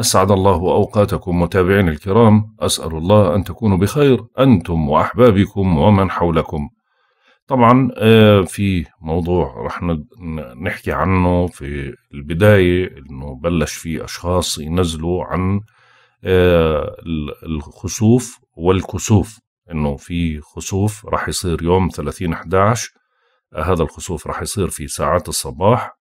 أسعد الله أوقاتكم متابعين الكرام أسأل الله أن تكونوا بخير أنتم وأحبابكم ومن حولكم طبعا آه، في موضوع رح نحكي عنه في البداية أنه بلش في أشخاص ينزلوا عن آه، الخسوف والكسوف أنه في خسوف رح يصير يوم 30 11 آه، هذا الخسوف رح يصير في ساعات الصباح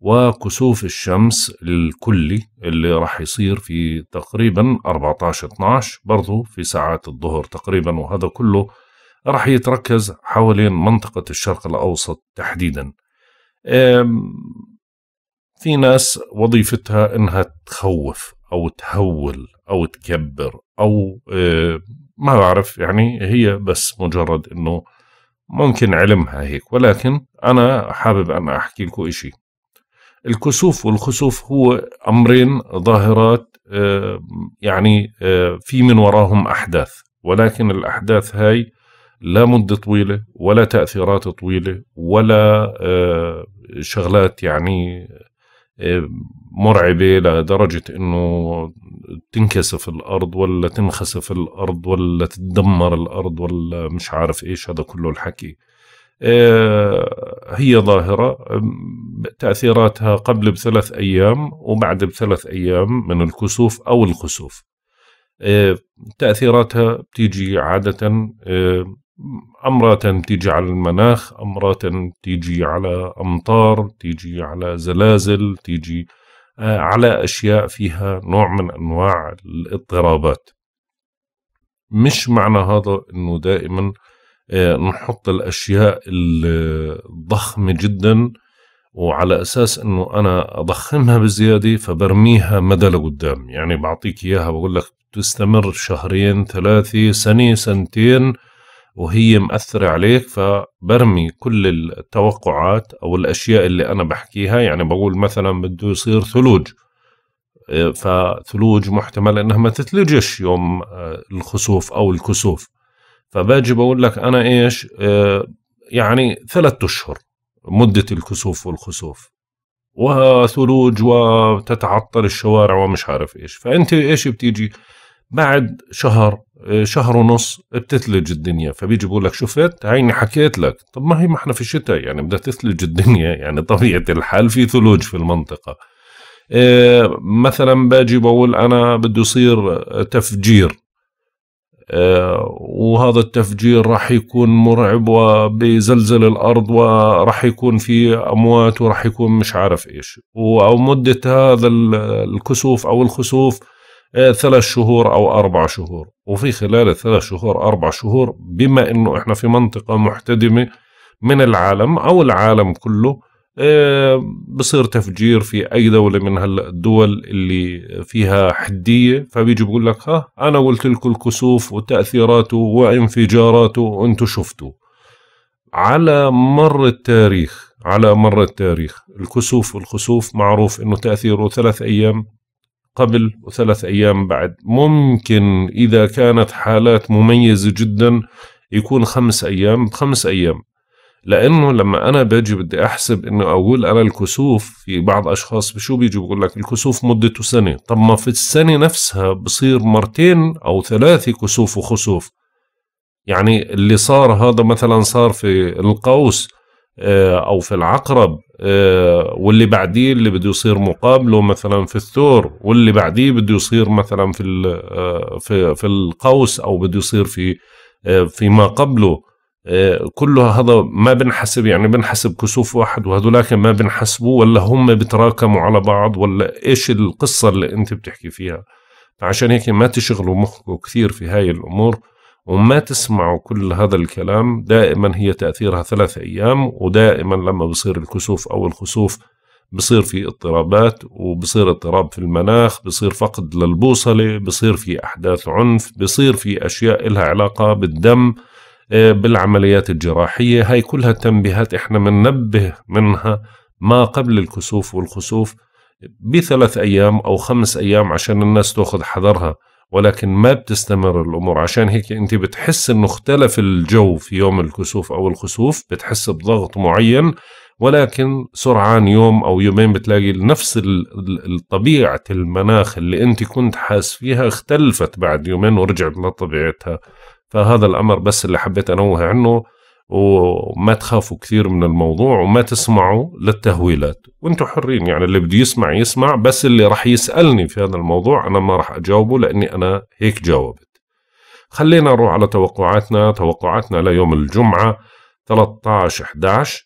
وكسوف الشمس الكلي اللي راح يصير في تقريبا 14 12 برضو في ساعات الظهر تقريبا وهذا كله راح يتركز حوالين منطقة الشرق الأوسط تحديدا في ناس وظيفتها انها تخوف او تهول او تكبر او أه، ما بعرف يعني هي بس مجرد انه ممكن علمها هيك ولكن انا حابب ان احكي لكم اشي الكسوف والخسوف هو امرين ظاهرات آه، يعني آه، في من وراهم احداث ولكن الاحداث هاي لا مده طويله ولا تاثيرات طويله ولا آه، شغلات يعني مرعبه لدرجه انه تنكسف الارض ولا تنخسف الارض ولا تدمر الارض ولا مش عارف ايش هذا كله الحكي آه، هي ظاهرة تأثيراتها قبل بثلاث أيام وبعد بثلاث أيام من الكسوف أو الخسوف آه، تأثيراتها بتيجي عادة آه، أمرات تيجي على المناخ أمرات تيجي على أمطار تيجي على زلازل تيجي على أشياء فيها نوع من أنواع الاضطرابات مش معنى هذا أنه دائما آه، نحط الاشياء الضخمه جدا وعلى اساس انه انا اضخمها بزياده فبرميها مدى لقدام يعني بعطيك اياها بقول لك تستمر شهرين ثلاثه سنه سنتين وهي مأثرة عليك فبرمي كل التوقعات أو الأشياء اللي أنا بحكيها يعني بقول مثلا بده يصير ثلوج آه، فثلوج محتمل أنها ما تثلجش يوم آه، الخسوف أو الكسوف فباجي بقول لك انا ايش آه، يعني ثلاثة اشهر مدة الكسوف والخسوف وثلوج وتتعطل الشوارع ومش عارف ايش فانت ايش بتيجي بعد شهر آه، شهر ونص بتثلج الدنيا فبيجي بقول لك شفت هيني حكيت لك طب ما هي ما احنا في الشتاء يعني بدها تثلج الدنيا يعني طبيعة الحال في ثلوج في المنطقة آه، مثلا باجي بقول انا بده يصير تفجير آه، وهذا التفجير راح يكون مرعب وبيزلزل الارض وراح يكون في اموات وراح يكون مش عارف ايش ومده هذا الكسوف او الخسوف آه، ثلاث شهور او اربع شهور وفي خلال الثلاث شهور اربع شهور بما انه احنا في منطقه محتدمه من العالم او العالم كله آه، بصير تفجير في اي دوله من هالدول اللي فيها حديه فبيجي بقول لك ها انا قلت لكم الكسوف وتاثيراته وانفجاراته وانتم شفتوا على مر التاريخ على مر التاريخ الكسوف والخسوف معروف انه تاثيره ثلاث ايام قبل وثلاث ايام بعد ممكن اذا كانت حالات مميزه جدا يكون خمس ايام خمس ايام لانه لما انا باجي بدي احسب انه اقول انا الكسوف في بعض اشخاص بشو بيجي بقول لك الكسوف مدته سنه طب ما في السنه نفسها بصير مرتين او ثلاثه كسوف وخسوف يعني اللي صار هذا مثلا صار في القوس آه، او في العقرب آه، واللي بعديه اللي بده يصير مقابله مثلا في الثور واللي بعديه بده يصير مثلا في آه، في في القوس او بده يصير في في ما قبله كله هذا ما بنحسب يعني بنحسب كسوف واحد وهذولاك ما بنحسبوا ولا هم بتراكموا على بعض ولا ايش القصة اللي انت بتحكي فيها عشان هيك ما تشغلوا مخكم كثير في هاي الامور وما تسمعوا كل هذا الكلام دائما هي تأثيرها ثلاثة أيام ودائما لما بصير الكسوف أو الخسوف بصير في اضطرابات وبصير اضطراب في المناخ بصير فقد للبوصلة بصير في أحداث عنف بصير في أشياء لها علاقة بالدم إيه، بالعمليات الجراحية هاي كلها تنبيهات إحنا بننبه منها ما قبل الكسوف والخسوف بثلاث أيام أو خمس أيام عشان الناس تأخذ حذرها ولكن ما بتستمر الأمور عشان هيك أنت بتحس أنه اختلف الجو في يوم الكسوف أو الخسوف بتحس بضغط معين ولكن سرعان يوم أو يومين بتلاقي نفس طبيعة المناخ اللي أنت كنت حاس فيها اختلفت بعد يومين ورجعت لطبيعتها فهذا الأمر بس اللي حبيت أنوه عنه وما تخافوا كثير من الموضوع وما تسمعوا للتهويلات وانتم حرين يعني اللي بده يسمع يسمع بس اللي راح يسألني في هذا الموضوع أنا ما راح أجاوبه لأني أنا هيك جاوبت خلينا نروح على توقعاتنا توقعاتنا ليوم الجمعة 13 11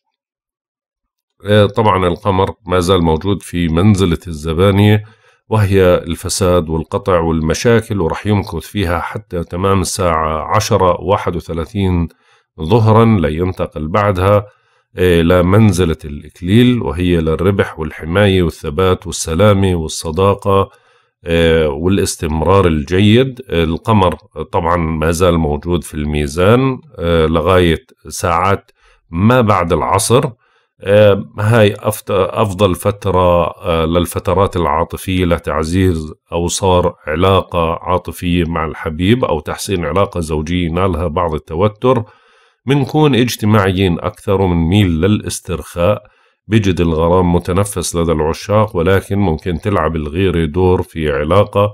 آه، طبعا القمر ما زال موجود في منزلة الزبانية وهي الفساد والقطع والمشاكل ورح يمكث فيها حتى تمام الساعة عشرة واحد وثلاثين ظهرا لينتقل بعدها إلى إيه، منزلة الإكليل وهي للربح والحماية والثبات والسلامة والصداقة إيه، والاستمرار الجيد القمر طبعا ما زال موجود في الميزان إيه، لغاية ساعات ما بعد العصر آه، هاي أفضل فترة آه، للفترات العاطفية لتعزيز أوصار علاقة عاطفية مع الحبيب أو تحسين علاقة زوجية نالها بعض التوتر منكون اجتماعيين أكثر ميل للاسترخاء بجد الغرام متنفس لدى العشاق ولكن ممكن تلعب الغيرة دور في علاقة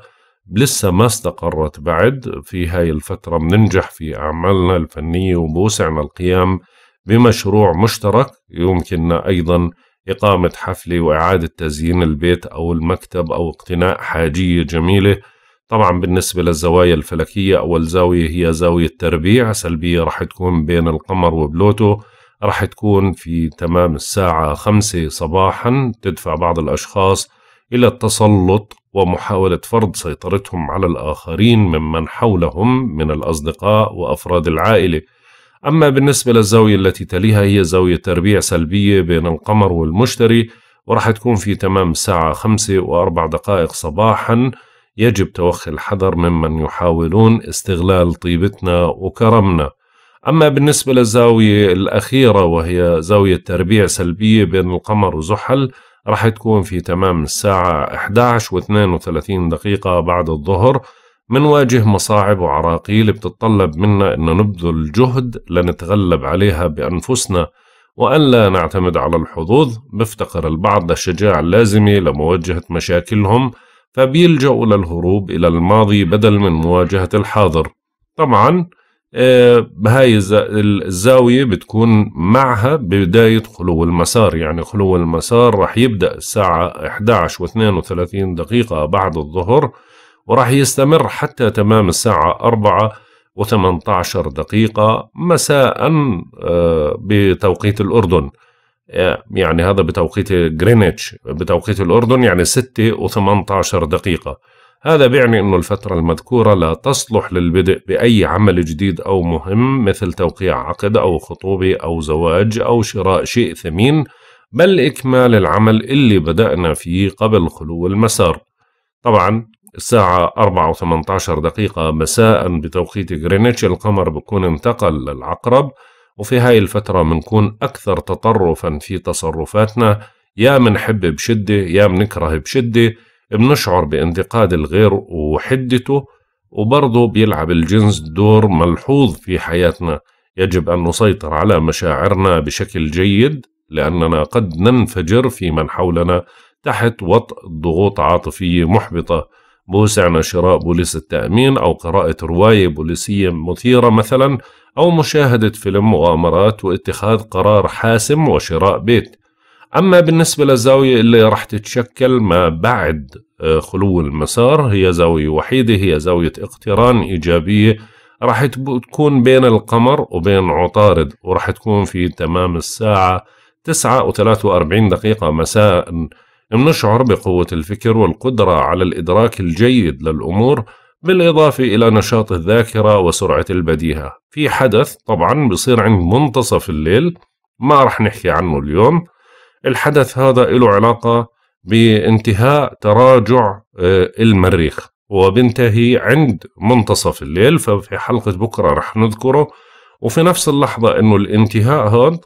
لسه ما استقرت بعد في هاي الفترة بننجح في أعمالنا الفنية وبوسعنا القيام بمشروع مشترك يمكننا أيضا إقامة حفلة وإعادة تزيين البيت أو المكتب أو اقتناء حاجية جميلة طبعا بالنسبة للزوايا الفلكية أول زاوية هي زاوية تربيع سلبية راح تكون بين القمر وبلوتو راح تكون في تمام الساعة خمسة صباحا تدفع بعض الأشخاص إلى التسلط ومحاولة فرض سيطرتهم على الآخرين ممن حولهم من الأصدقاء وأفراد العائلة أما بالنسبة للزاوية التي تليها هي زاوية تربيع سلبية بين القمر والمشتري ورح تكون في تمام الساعة خمسة وأربع دقائق صباحا يجب توخي الحذر ممن يحاولون استغلال طيبتنا وكرمنا أما بالنسبة للزاوية الأخيرة وهي زاوية تربيع سلبية بين القمر وزحل رح تكون في تمام الساعة 11 و32 دقيقة بعد الظهر منواجه مصاعب وعراقيل بتتطلب منا أن نبذل جهد لنتغلب عليها بأنفسنا وأن لا نعتمد على الحظوظ بفتقر البعض للشجاعة اللازمة لمواجهة مشاكلهم فبيلجأوا للهروب إلى الماضي بدل من مواجهة الحاضر طبعا آه، بهاي الزاوية بتكون معها بداية خلو المسار يعني خلو المسار رح يبدأ الساعة 11 و32 دقيقة بعد الظهر وراح يستمر حتى تمام الساعة أربعة و دقيقة مساء آه، بتوقيت الأردن آه، يعني هذا بتوقيت جرينتش بتوقيت الأردن يعني ستة و دقيقة هذا بيعني أن الفترة المذكورة لا تصلح للبدء بأي عمل جديد أو مهم مثل توقيع عقد أو خطوبة أو زواج أو شراء شيء ثمين بل إكمال العمل اللي بدأنا فيه قبل خلو المسار طبعا الساعة 4 و18 دقيقة مساء بتوقيت غرينتش القمر بكون انتقل للعقرب وفي هاي الفترة بنكون أكثر تطرفا في تصرفاتنا يا منحب بشدة يا منكره بشدة بنشعر بانتقاد الغير وحدته وبرضه بيلعب الجنس دور ملحوظ في حياتنا يجب أن نسيطر على مشاعرنا بشكل جيد لأننا قد ننفجر في من حولنا تحت وطء ضغوط عاطفية محبطة بوسعنا شراء بوليس التأمين أو قراءة رواية بوليسية مثيرة مثلا أو مشاهدة فيلم مغامرات واتخاذ قرار حاسم وشراء بيت أما بالنسبة للزاوية اللي راح تتشكل ما بعد آه، خلو المسار هي زاوية وحيدة هي زاوية اقتران إيجابية راح تكون بين القمر وبين عطارد وراح تكون في تمام الساعة 9 و43 دقيقة مساء بنشعر بقوة الفكر والقدرة على الإدراك الجيد للأمور بالإضافة إلى نشاط الذاكرة وسرعة البديهة في حدث طبعا بصير عند منتصف الليل ما رح نحكي عنه اليوم الحدث هذا له علاقة بانتهاء تراجع آه، المريخ وبنتهي عند منتصف الليل ففي حلقة بكرة رح نذكره وفي نفس اللحظة أنه الانتهاء هذا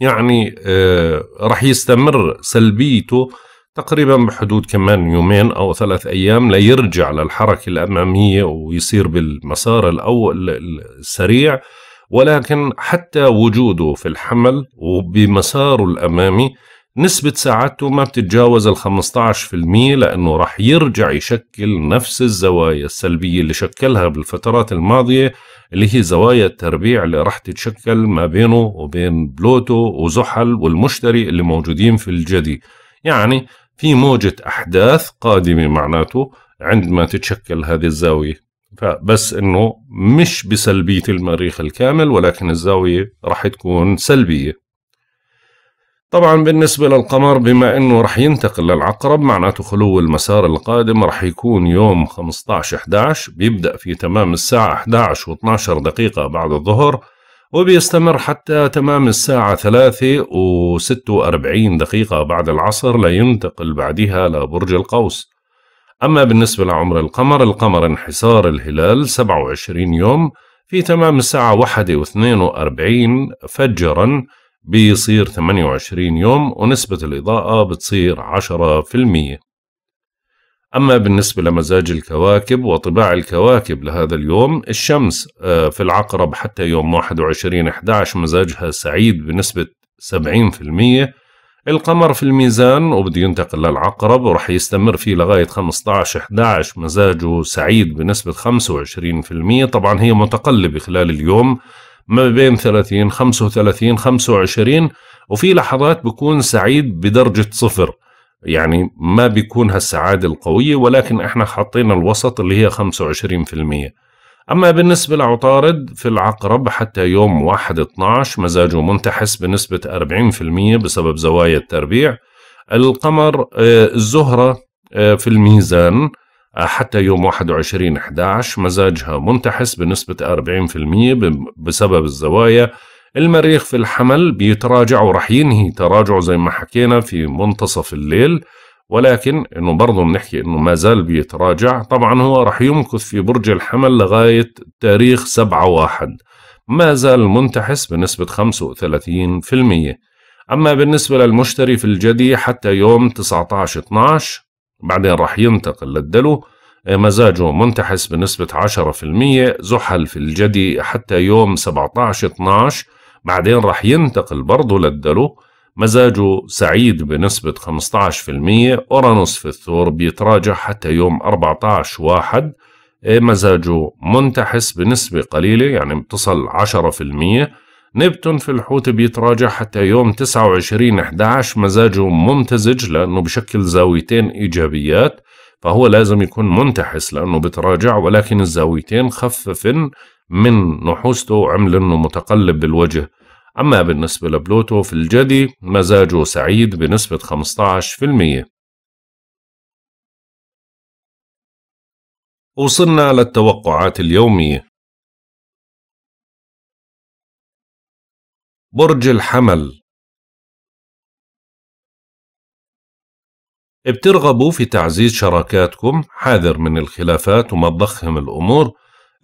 يعني آه، راح يستمر سلبيته تقريبا بحدود كمان يومين او ثلاث ايام ليرجع للحركه الاماميه ويصير بالمسار الاول السريع ولكن حتى وجوده في الحمل وبمساره الامامي نسبة سعادته ما بتتجاوز ال 15% لأنه راح يرجع يشكل نفس الزوايا السلبية اللي شكلها بالفترات الماضية اللي هي زوايا التربيع اللي راح تتشكل ما بينه وبين بلوتو وزحل والمشتري اللي موجودين في الجدي يعني في موجة أحداث قادمة معناته عندما تتشكل هذه الزاوية فبس انه مش بسلبية المريخ الكامل ولكن الزاوية راح تكون سلبية طبعا بالنسبة للقمر بما انه رح ينتقل للعقرب معناته خلو المسار القادم رح يكون يوم 15/11 بيبدأ في تمام الساعة 11 و12 دقيقة بعد الظهر وبيستمر حتى تمام الساعة 3 و46 دقيقة بعد العصر لينتقل بعدها لبرج القوس أما بالنسبة لعمر القمر القمر انحسار الهلال 27 يوم في تمام الساعة 1 و42 فجراً بيصير 28 يوم ونسبة الإضاءة بتصير 10% أما بالنسبة لمزاج الكواكب وطباع الكواكب لهذا اليوم الشمس آه، في العقرب حتى يوم 21-11 مزاجها سعيد بنسبة 70% القمر في الميزان وبده ينتقل للعقرب ورح يستمر فيه لغاية 15-11 مزاجه سعيد بنسبة 25% طبعا هي متقلبة خلال اليوم ما بين 30 35 25 وفي لحظات بكون سعيد بدرجة صفر يعني ما بيكون هالسعادة القوية ولكن احنا حطينا الوسط اللي هي 25% أما بالنسبة لعطارد في العقرب حتى يوم 1-12 مزاجه منتحس بنسبة 40% بسبب زوايا التربيع القمر آه، الزهرة آه، في الميزان حتى يوم 21 11 مزاجها منتحس بنسبة 40% بسبب الزوايا المريخ في الحمل بيتراجع ورح ينهي تراجعه زي ما حكينا في منتصف الليل ولكن انه برضه بنحكي انه ما زال بيتراجع طبعا هو رح يمكث في برج الحمل لغاية تاريخ 7 واحد ما زال منتحس بنسبة 35% أما بالنسبة للمشتري في الجدي حتى يوم 19 12 بعدين راح ينتقل للدلو آه، مزاجه منتحس بنسبة 10% زحل في الجدي حتى يوم 17-12 بعدين راح ينتقل برضه للدلو مزاجه سعيد بنسبة 15% أورانوس في الثور بيتراجع حتى يوم 14 واحد آه، مزاجه منتحس بنسبة قليلة يعني بتصل 10% نبتون في الحوت بيتراجع حتى يوم 29 11 مزاجه ممتزج لأنه بشكل زاويتين إيجابيات فهو لازم يكون منتحس لأنه بتراجع ولكن الزاويتين خففن من نحوسته وعمل انه متقلب بالوجه أما بالنسبة لبلوتو في الجدي مزاجه سعيد بنسبة 15% وصلنا للتوقعات اليومية برج الحمل بترغبوا في تعزيز شراكاتكم حاذر من الخلافات وما تضخم الأمور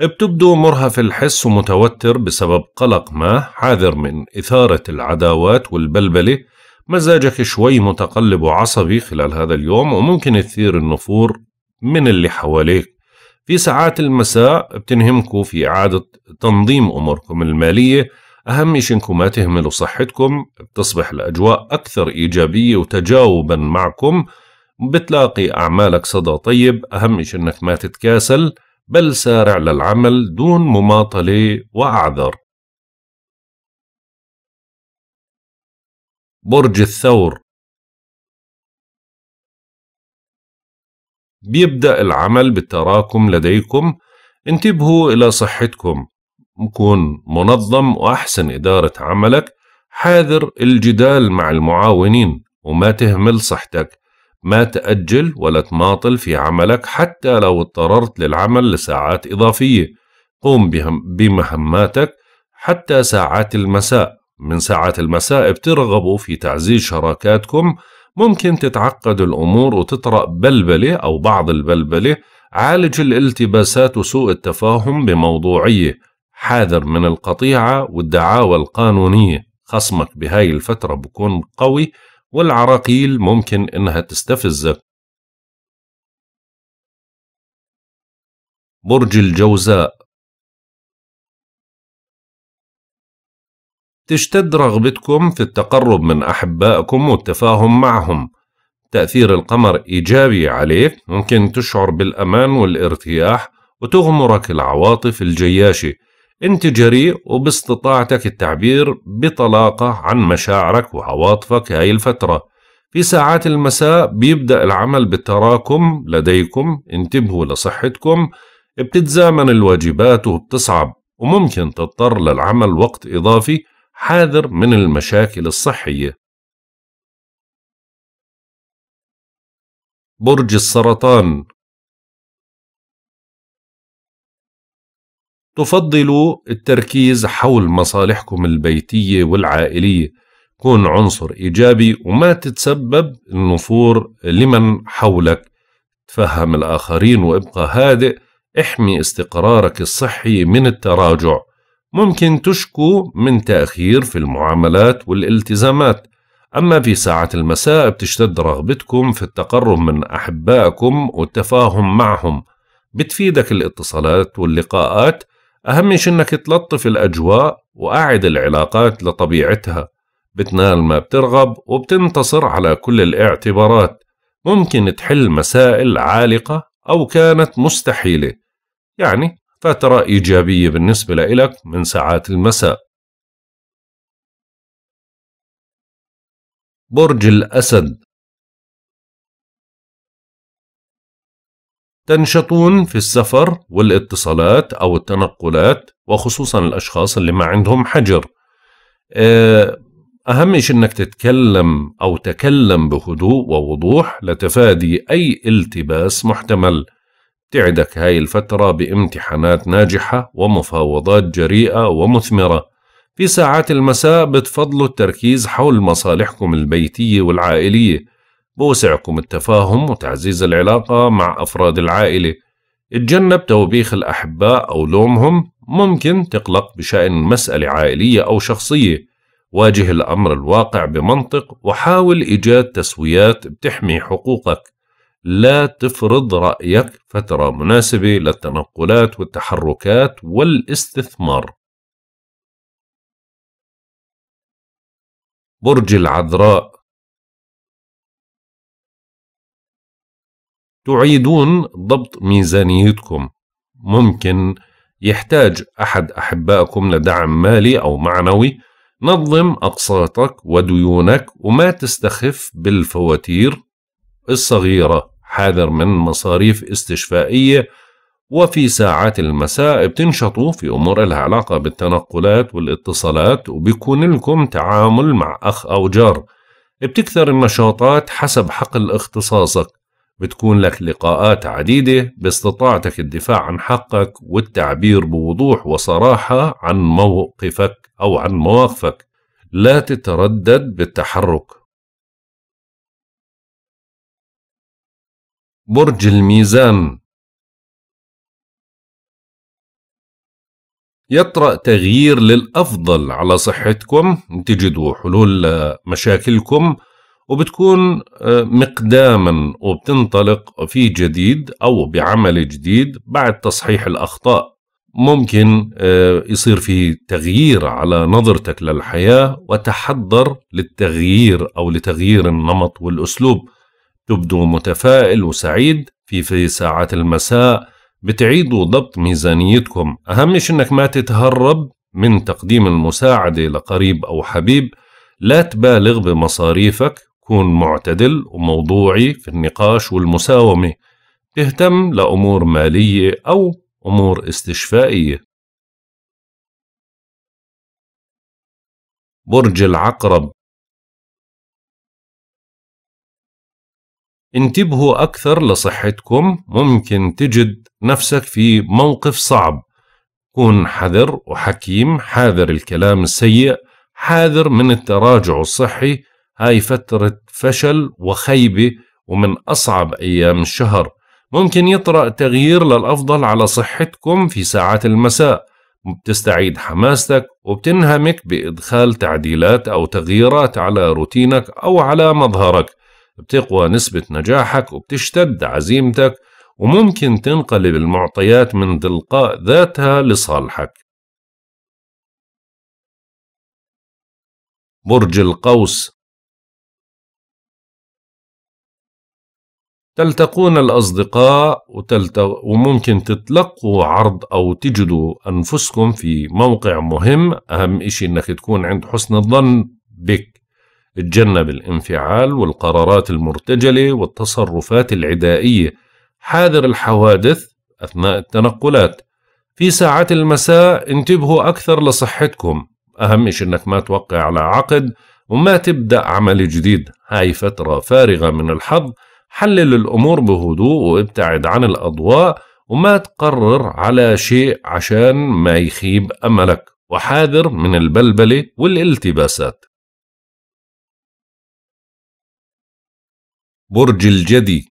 بتبدو مرهف الحس ومتوتر بسبب قلق ما حاذر من إثارة العداوات والبلبلة مزاجك شوي متقلب وعصبي خلال هذا اليوم وممكن تثير النفور من اللي حواليك في ساعات المساء بتنهمكوا في إعادة تنظيم أموركم المالية أهم شيء إنكم ما تهملوا صحتكم بتصبح الأجواء أكثر إيجابية وتجاوبا معكم بتلاقي أعمالك صدى طيب أهم شيء إنك ما تتكاسل بل سارع للعمل دون مماطلة وأعذر برج الثور بيبدأ العمل بالتراكم لديكم انتبهوا إلى صحتكم كن منظم وأحسن إدارة عملك حاذر الجدال مع المعاونين وما تهمل صحتك ما تأجل ولا تماطل في عملك حتى لو اضطررت للعمل لساعات إضافية قوم بمهماتك حتى ساعات المساء من ساعات المساء بترغبوا في تعزيز شراكاتكم ممكن تتعقد الأمور وتطرأ بلبلة أو بعض البلبلة عالج الالتباسات وسوء التفاهم بموضوعية حاذر من القطيعة والدعاوى القانونية خصمك بهاي الفترة بكون قوي والعراقيل ممكن إنها تستفزك برج الجوزاء تشتد رغبتكم في التقرب من أحبائكم والتفاهم معهم تأثير القمر إيجابي عليك ممكن تشعر بالأمان والارتياح وتغمرك العواطف الجياشة أنت جريء وباستطاعتك التعبير بطلاقة عن مشاعرك وعواطفك هاي الفترة في ساعات المساء بيبدأ العمل بالتراكم لديكم انتبهوا لصحتكم بتتزامن الواجبات وبتصعب وممكن تضطر للعمل وقت إضافي حاذر من المشاكل الصحية برج السرطان تفضل التركيز حول مصالحكم البيتية والعائلية كون عنصر إيجابي وما تتسبب النفور لمن حولك تفهم الآخرين وابقى هادئ احمي استقرارك الصحي من التراجع ممكن تشكو من تأخير في المعاملات والالتزامات أما في ساعة المساء بتشتد رغبتكم في التقرب من أحبائكم والتفاهم معهم بتفيدك الاتصالات واللقاءات أهم شي إنك تلطف الأجواء وأعد العلاقات لطبيعتها بتنال ما بترغب وبتنتصر على كل الاعتبارات ممكن تحل مسائل عالقة أو كانت مستحيلة يعني فترة إيجابية بالنسبة لإلك من ساعات المساء برج الأسد تنشطون في السفر والاتصالات أو التنقلات وخصوصا الأشخاص اللي ما عندهم حجر آه، أهم شيء أنك تتكلم أو تكلم بهدوء ووضوح لتفادي أي التباس محتمل تعدك هاي الفترة بامتحانات ناجحة ومفاوضات جريئة ومثمرة في ساعات المساء بتفضلوا التركيز حول مصالحكم البيتية والعائلية بوسعكم التفاهم وتعزيز العلاقة مع أفراد العائلة اتجنب توبيخ الأحباء أو لومهم ممكن تقلق بشأن مسألة عائلية أو شخصية واجه الأمر الواقع بمنطق وحاول إيجاد تسويات بتحمي حقوقك لا تفرض رأيك فترة مناسبة للتنقلات والتحركات والاستثمار برج العذراء تعيدون ضبط ميزانيتكم ممكن يحتاج أحد أحبائكم لدعم مالي أو معنوي نظم أقساطك وديونك وما تستخف بالفواتير الصغيرة حاذر من مصاريف استشفائية وفي ساعات المساء بتنشطوا في أمور لها علاقة بالتنقلات والاتصالات وبيكون لكم تعامل مع أخ أو جار بتكثر النشاطات حسب حقل اختصاصك بتكون لك لقاءات عديدة باستطاعتك الدفاع عن حقك والتعبير بوضوح وصراحة عن موقفك أو عن مواقفك لا تتردد بالتحرك برج الميزان يطرأ تغيير للأفضل على صحتكم تجدوا حلول مشاكلكم وبتكون آه، مقداما وبتنطلق في جديد أو بعمل جديد بعد تصحيح الأخطاء ممكن آه، يصير في تغيير على نظرتك للحياة وتحضر للتغيير أو لتغيير النمط والأسلوب تبدو متفائل وسعيد في في ساعات المساء بتعيدوا ضبط ميزانيتكم أهم شيء أنك ما تتهرب من تقديم المساعدة لقريب أو حبيب لا تبالغ بمصاريفك كون معتدل وموضوعي في النقاش والمساومة تهتم لأمور مالية أو أمور استشفائية برج العقرب انتبهوا أكثر لصحتكم ممكن تجد نفسك في موقف صعب كن حذر وحكيم حاذر الكلام السيء حاذر من التراجع الصحي هاي فترة فشل وخيبة ومن أصعب أيام الشهر ممكن يطرأ تغيير للأفضل على صحتكم في ساعات المساء بتستعيد حماستك وبتنهمك بإدخال تعديلات أو تغييرات على روتينك أو على مظهرك بتقوى نسبة نجاحك وبتشتد عزيمتك وممكن تنقلب المعطيات من تلقاء ذاتها لصالحك برج القوس تلتقون الأصدقاء وتلتق... وممكن تتلقوا عرض أو تجدوا أنفسكم في موقع مهم أهم إشي أنك تكون عند حسن الظن بك تجنب الانفعال والقرارات المرتجلة والتصرفات العدائية حاذر الحوادث أثناء التنقلات في ساعات المساء انتبهوا أكثر لصحتكم أهم إشي أنك ما توقع على عقد وما تبدأ عمل جديد هاي فترة فارغة من الحظ حلل الأمور بهدوء وابتعد عن الأضواء وما تقرر على شيء عشان ما يخيب أملك وحاذر من البلبلة والالتباسات برج الجدي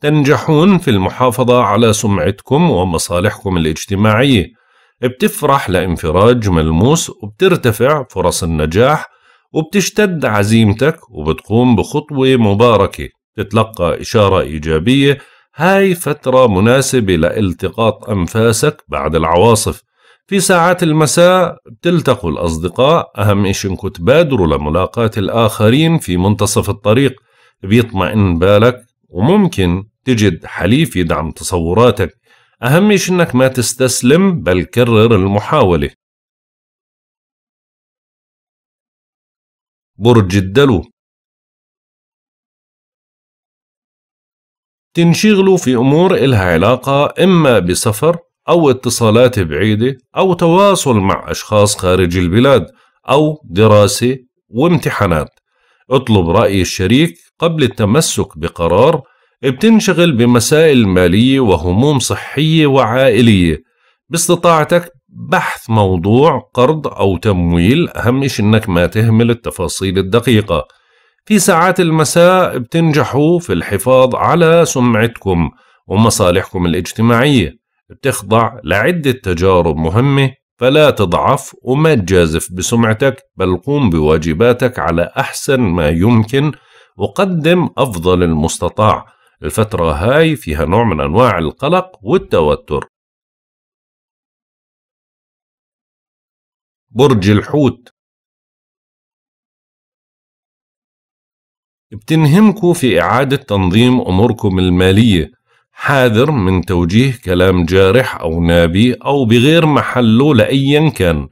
تنجحون في المحافظة على سمعتكم ومصالحكم الاجتماعية بتفرح لانفراج ملموس وبترتفع فرص النجاح وبتشتد عزيمتك وبتقوم بخطوة مباركة تتلقى إشارة إيجابية هاي فترة مناسبة لالتقاط أنفاسك بعد العواصف في ساعات المساء بتلتقوا الأصدقاء أهم إشي إنكم تبادروا لملاقاة الآخرين في منتصف الطريق بيطمئن بالك وممكن تجد حليف يدعم تصوراتك أهم شيء إنك ما تستسلم بل كرر المحاولة برج الدلو تنشغلوا في أمور إلها علاقة إما بسفر أو اتصالات بعيدة أو تواصل مع أشخاص خارج البلاد أو دراسة وامتحانات اطلب رأي الشريك قبل التمسك بقرار بتنشغل بمسائل مالية وهموم صحية وعائلية باستطاعتك بحث موضوع قرض أو تمويل أهم شيء إنك ما تهمل التفاصيل الدقيقة في ساعات المساء بتنجحوا في الحفاظ على سمعتكم ومصالحكم الاجتماعية بتخضع لعدة تجارب مهمة فلا تضعف وما تجازف بسمعتك بل قوم بواجباتك على أحسن ما يمكن وقدم أفضل المستطاع الفترة هاي فيها نوع من أنواع القلق والتوتر برج الحوت بتنهمكوا في إعادة تنظيم أموركم المالية حاذر من توجيه كلام جارح أو نابي أو بغير محله لأيا كان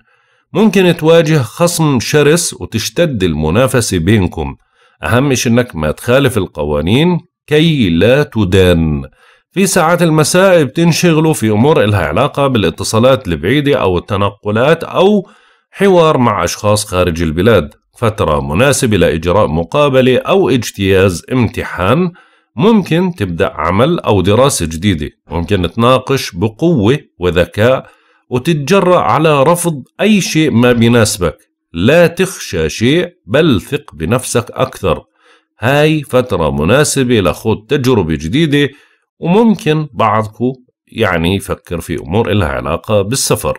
ممكن تواجه خصم شرس وتشتد المنافسة بينكم أهم شيء أنك ما تخالف القوانين كي لا تدان في ساعات المساء بتنشغلوا في أمور إلها علاقة بالاتصالات البعيدة أو التنقلات أو حوار مع أشخاص خارج البلاد فترة مناسبة لإجراء مقابلة أو اجتياز امتحان ممكن تبدأ عمل أو دراسة جديدة ممكن تناقش بقوة وذكاء وتتجرأ على رفض أي شيء ما بيناسبك لا تخشى شيء بل ثق بنفسك أكثر هاي فترة مناسبة لخوض تجربة جديدة وممكن بعضكم يعني يفكر في أمور إلها علاقة بالسفر